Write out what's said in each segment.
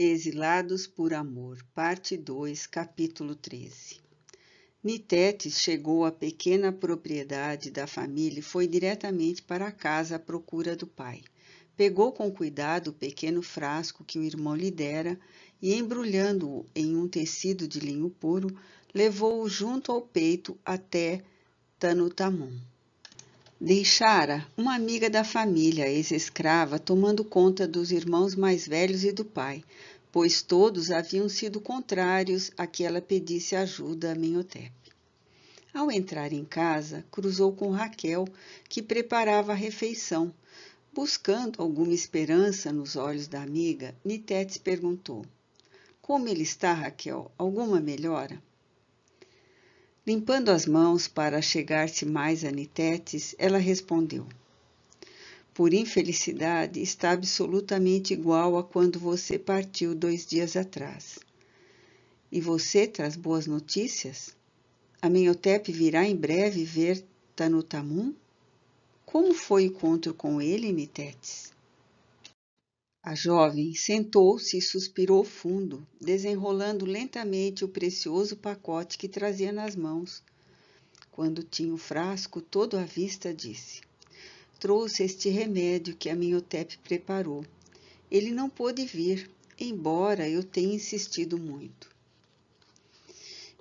Exilados por Amor, Parte 2, Capítulo 13 Nitetes chegou à pequena propriedade da família e foi diretamente para a casa à procura do pai. Pegou com cuidado o pequeno frasco que o irmão lhe dera e, embrulhando-o em um tecido de linho puro, levou-o junto ao peito até Tanutamon. Deixara uma amiga da família, ex-escrava, tomando conta dos irmãos mais velhos e do pai, pois todos haviam sido contrários a que ela pedisse ajuda a Minhotep. Ao entrar em casa, cruzou com Raquel, que preparava a refeição. Buscando alguma esperança nos olhos da amiga, Nitetes perguntou: Como ele está, Raquel? Alguma melhora? Limpando as mãos para chegar-se mais a Nitetes, ela respondeu: Por infelicidade, está absolutamente igual a quando você partiu dois dias atrás. E você traz boas notícias? A Minhotep virá em breve ver Tanutamun? Como foi o encontro com ele, Nitetes? A jovem sentou-se e suspirou fundo, desenrolando lentamente o precioso pacote que trazia nas mãos. Quando tinha o frasco todo à vista, disse: Trouxe este remédio que a Minhotep preparou. Ele não pôde vir, embora eu tenha insistido muito.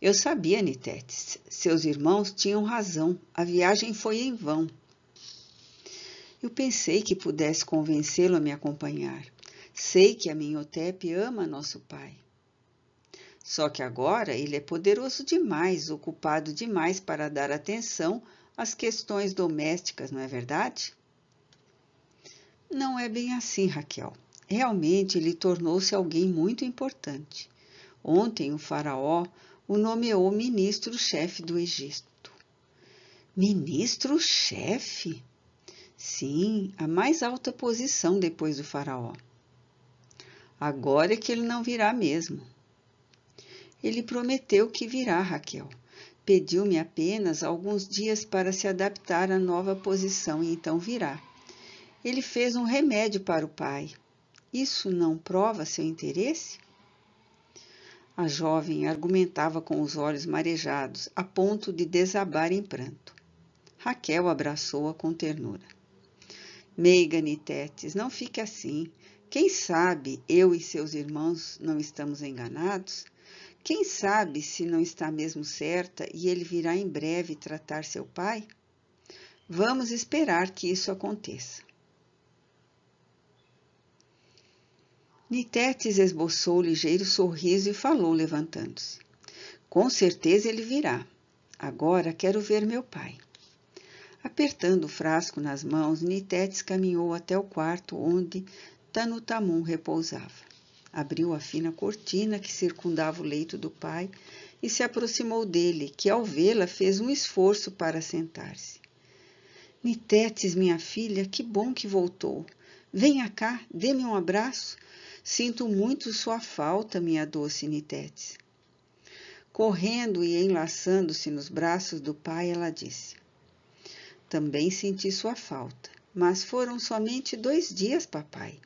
Eu sabia, Nitetes. Seus irmãos tinham razão. A viagem foi em vão. Eu pensei que pudesse convencê-lo a me acompanhar. Sei que a Minhotep ama nosso pai. Só que agora ele é poderoso demais, ocupado demais para dar atenção às questões domésticas, não é verdade? Não é bem assim, Raquel. Realmente ele tornou-se alguém muito importante. Ontem o faraó o nomeou ministro-chefe do Egito. Ministro-chefe? Sim, a mais alta posição depois do faraó. Agora é que ele não virá mesmo. Ele prometeu que virá, Raquel. Pediu-me apenas alguns dias para se adaptar à nova posição e então virá. Ele fez um remédio para o pai. Isso não prova seu interesse? A jovem argumentava com os olhos marejados, a ponto de desabar em pranto. Raquel abraçou-a com ternura. Meiga Nitetes, não fique assim. Quem sabe eu e seus irmãos não estamos enganados? Quem sabe se não está mesmo certa e ele virá em breve tratar seu pai? Vamos esperar que isso aconteça. Nitetes esboçou um ligeiro sorriso e falou, levantando-se. Com certeza ele virá. Agora quero ver meu pai. Apertando o frasco nas mãos, Nitetes caminhou até o quarto onde Tanutamon repousava. Abriu a fina cortina que circundava o leito do pai e se aproximou dele, que ao vê-la fez um esforço para sentar-se. Nitetes, minha filha, que bom que voltou. Venha cá, dê-me um abraço. Sinto muito sua falta, minha doce Nitetes. Correndo e enlaçando-se nos braços do pai, ela disse: Também senti sua falta. Mas foram somente dois dias, papai.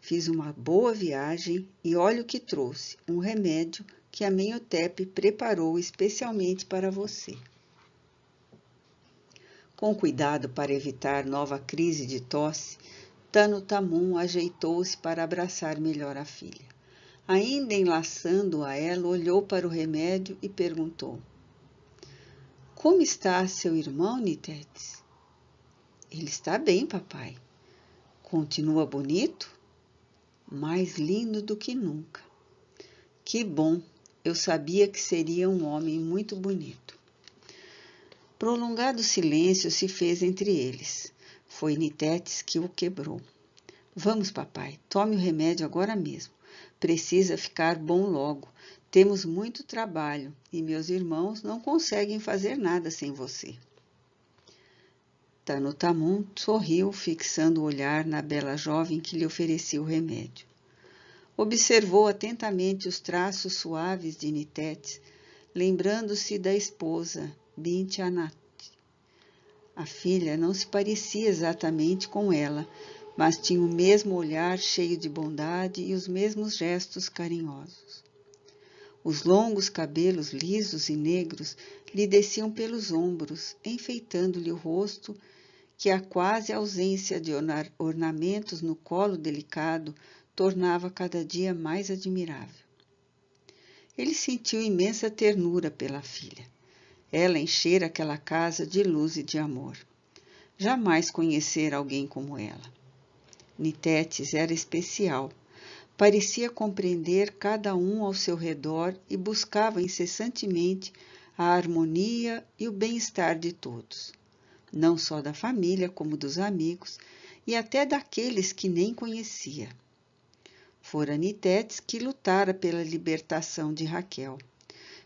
Fiz uma boa viagem e olha o que trouxe: um remédio que a Menhotep preparou especialmente para você. Com cuidado para evitar nova crise de tosse, Tano Tamun ajeitou-se para abraçar melhor a filha. Ainda enlaçando a ela, olhou para o remédio e perguntou: Como está seu irmão, Nitetes? Ele está bem, papai. Continua bonito? Mais lindo do que nunca. Que bom, eu sabia que seria um homem muito bonito. Prolongado silêncio se fez entre eles. Foi Nitetes que o quebrou. Vamos, papai, tome o remédio agora mesmo. Precisa ficar bom logo. Temos muito trabalho e meus irmãos não conseguem fazer nada sem você. Tanotamun sorriu, fixando o olhar na bela jovem que lhe oferecia o remédio. Observou atentamente os traços suaves de Nitete, lembrando-se da esposa, Binti Anat. A filha não se parecia exatamente com ela, mas tinha o mesmo olhar cheio de bondade e os mesmos gestos carinhosos. Os longos cabelos lisos e negros lhe desciam pelos ombros, enfeitando-lhe o rosto que a quase ausência de ornamentos no colo delicado tornava cada dia mais admirável. Ele sentiu imensa ternura pela filha. Ela enchera aquela casa de luz e de amor. Jamais conhecera alguém como ela. Nitetes era especial. Parecia compreender cada um ao seu redor e buscava incessantemente a harmonia e o bem-estar de todos não só da família, como dos amigos e até daqueles que nem conhecia. Fora Nitetes que lutara pela libertação de Raquel.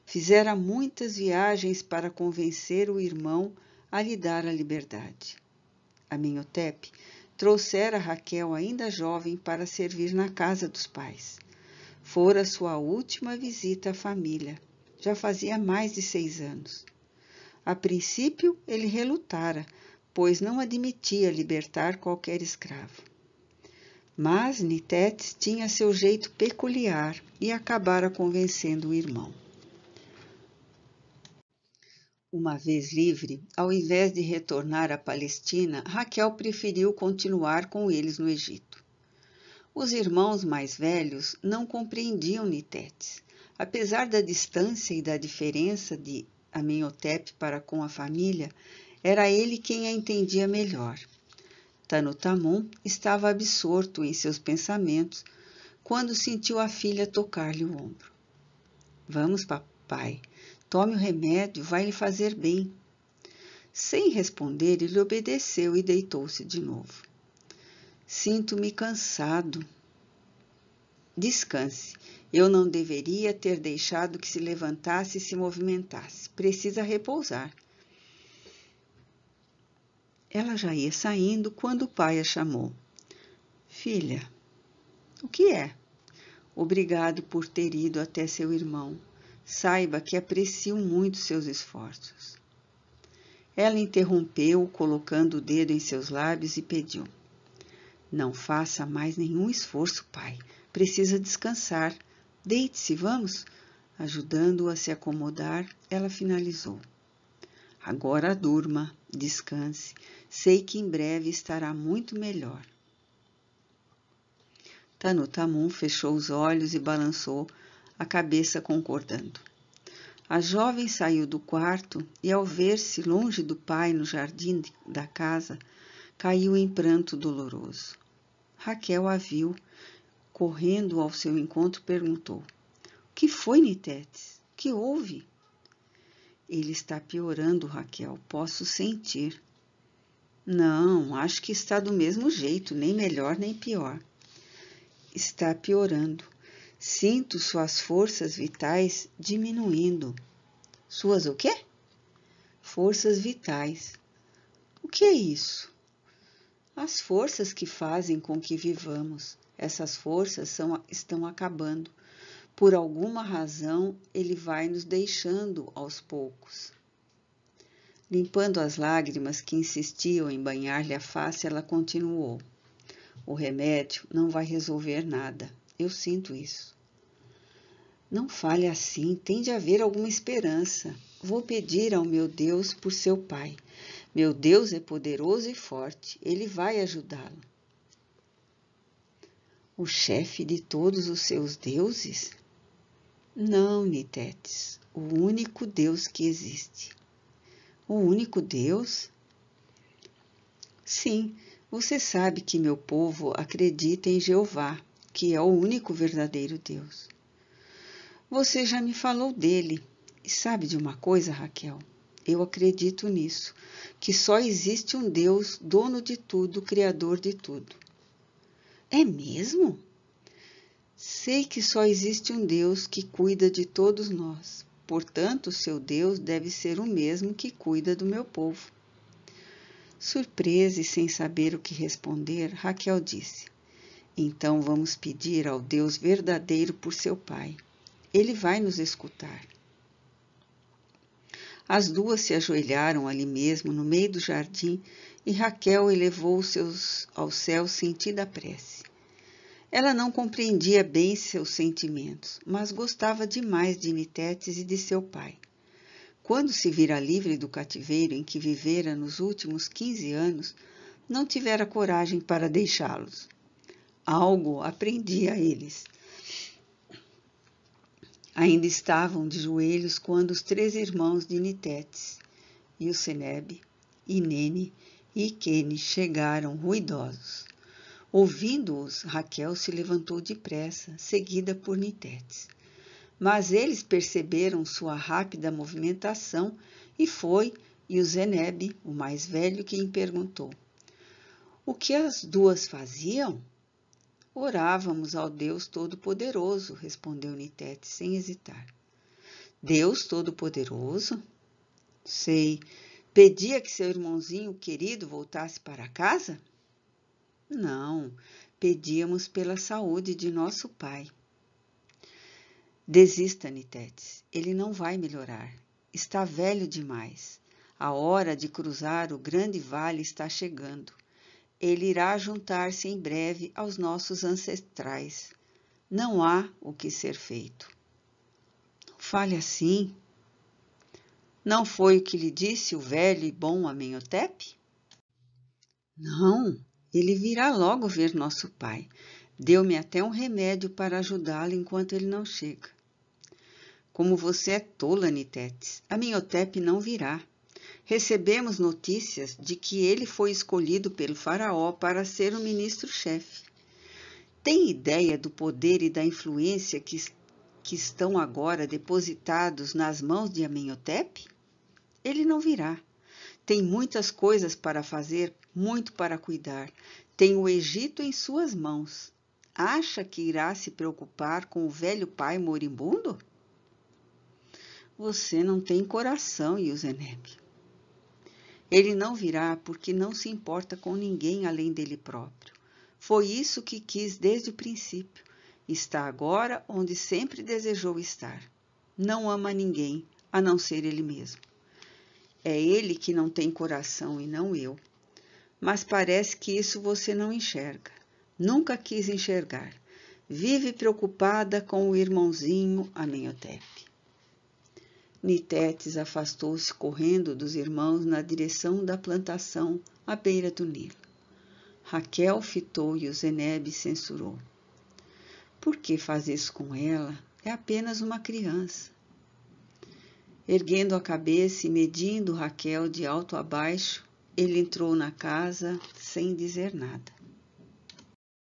Fizera muitas viagens para convencer o irmão a lhe dar a liberdade. Amenhotep trouxera Raquel ainda jovem para servir na casa dos pais. Fora sua última visita à família. Já fazia mais de seis anos. A princípio, ele relutara, pois não admitia libertar qualquer escravo. Mas Nitetes tinha seu jeito peculiar e acabara convencendo o irmão. Uma vez livre, ao invés de retornar à Palestina, Raquel preferiu continuar com eles no Egito. Os irmãos mais velhos não compreendiam Nitetes. Apesar da distância e da diferença de Amenhotep para com a família, era ele quem a entendia melhor. Tanutamon estava absorto em seus pensamentos quando sentiu a filha tocar-lhe o ombro. Vamos, papai, tome o remédio, vai lhe fazer bem. Sem responder, ele obedeceu e deitou-se de novo. Sinto-me cansado, Descanse. Eu não deveria ter deixado que se levantasse e se movimentasse. Precisa repousar. Ela já ia saindo quando o pai a chamou. Filha, o que é? Obrigado por ter ido até seu irmão. Saiba que aprecio muito seus esforços. Ela interrompeu, colocando o dedo em seus lábios e pediu: Não faça mais nenhum esforço, pai. Precisa descansar. Deite-se, vamos? Ajudando-o a se acomodar, ela finalizou. Agora durma, descanse. Sei que em breve estará muito melhor. Tanutamun fechou os olhos e balançou a cabeça concordando. A jovem saiu do quarto e, ao ver-se longe do pai no jardim da casa, caiu em pranto doloroso. Raquel a viu correndo ao seu encontro, perguntou: "O que foi, Nitetes? que houve? Ele está piorando, Raquel, posso sentir. Não, acho que está do mesmo jeito, nem melhor nem pior. Está piorando. Sinto suas forças vitais diminuindo. Suas o quê? Forças vitais. O que é isso? As forças que fazem com que vivamos essas forças são, estão acabando. Por alguma razão, ele vai nos deixando aos poucos. Limpando as lágrimas que insistiam em banhar-lhe a face, ela continuou: O remédio não vai resolver nada. Eu sinto isso. Não fale assim, tem de haver alguma esperança. Vou pedir ao meu Deus por seu pai. Meu Deus é poderoso e forte, ele vai ajudá-lo o chefe de todos os seus deuses? Não, Nitetes, o único Deus que existe. O único Deus? Sim, você sabe que meu povo acredita em Jeová, que é o único verdadeiro Deus. Você já me falou dele. E sabe de uma coisa, Raquel? Eu acredito nisso, que só existe um Deus, dono de tudo, criador de tudo. É mesmo? Sei que só existe um Deus que cuida de todos nós. Portanto, seu Deus deve ser o mesmo que cuida do meu povo. Surpresa e sem saber o que responder, Raquel disse: Então vamos pedir ao Deus verdadeiro por seu Pai. Ele vai nos escutar. As duas se ajoelharam ali mesmo, no meio do jardim, e Raquel elevou seus, ao céu sentida a prece. Ela não compreendia bem seus sentimentos, mas gostava demais de Nitetes e de seu pai. Quando se vira livre do cativeiro em que vivera nos últimos quinze anos, não tivera coragem para deixá-los. Algo aprendia a eles. Ainda estavam de joelhos quando os três irmãos de Nitetes, e Inene e Kene chegaram ruidosos. Ouvindo-os, Raquel se levantou depressa, seguida por Nitetes. Mas eles perceberam sua rápida movimentação e foi e o Zeneb, o mais velho, quem perguntou: O que as duas faziam? Orávamos ao Deus Todo-Poderoso, respondeu Nitetes sem hesitar. Deus Todo-Poderoso? Sei. Pedia que seu irmãozinho querido voltasse para casa? não, pedíamos pela saúde de nosso pai. Desista, Nitetes, ele não vai melhorar. Está velho demais. A hora de cruzar o grande vale está chegando. Ele irá juntar-se em breve aos nossos ancestrais. Não há o que ser feito. Fale assim. Não foi o que lhe disse o velho e bom Amenhotep? Não, ele virá logo ver nosso pai. Deu-me até um remédio para ajudá-lo enquanto ele não chega. Como você é tola, Nitetes. Aminhotep não virá. Recebemos notícias de que ele foi escolhido pelo faraó para ser o ministro-chefe. Tem ideia do poder e da influência que, que estão agora depositados nas mãos de Amenhotep? Ele não virá. Tem muitas coisas para fazer, muito para cuidar. Tem o Egito em suas mãos. Acha que irá se preocupar com o velho pai moribundo? Você não tem coração, Yuzeneb. Ele não virá porque não se importa com ninguém além dele próprio. Foi isso que quis desde o princípio. Está agora onde sempre desejou estar. Não ama ninguém, a não ser ele mesmo. É ele que não tem coração e não eu. Mas parece que isso você não enxerga. Nunca quis enxergar. Vive preocupada com o irmãozinho Amenhotep. Nitetes afastou-se correndo dos irmãos na direção da plantação à beira do Nilo. Raquel fitou e o Zenebe censurou. Por que faz isso com ela? É apenas uma criança. Erguendo a cabeça e medindo Raquel de alto a baixo, ele entrou na casa sem dizer nada.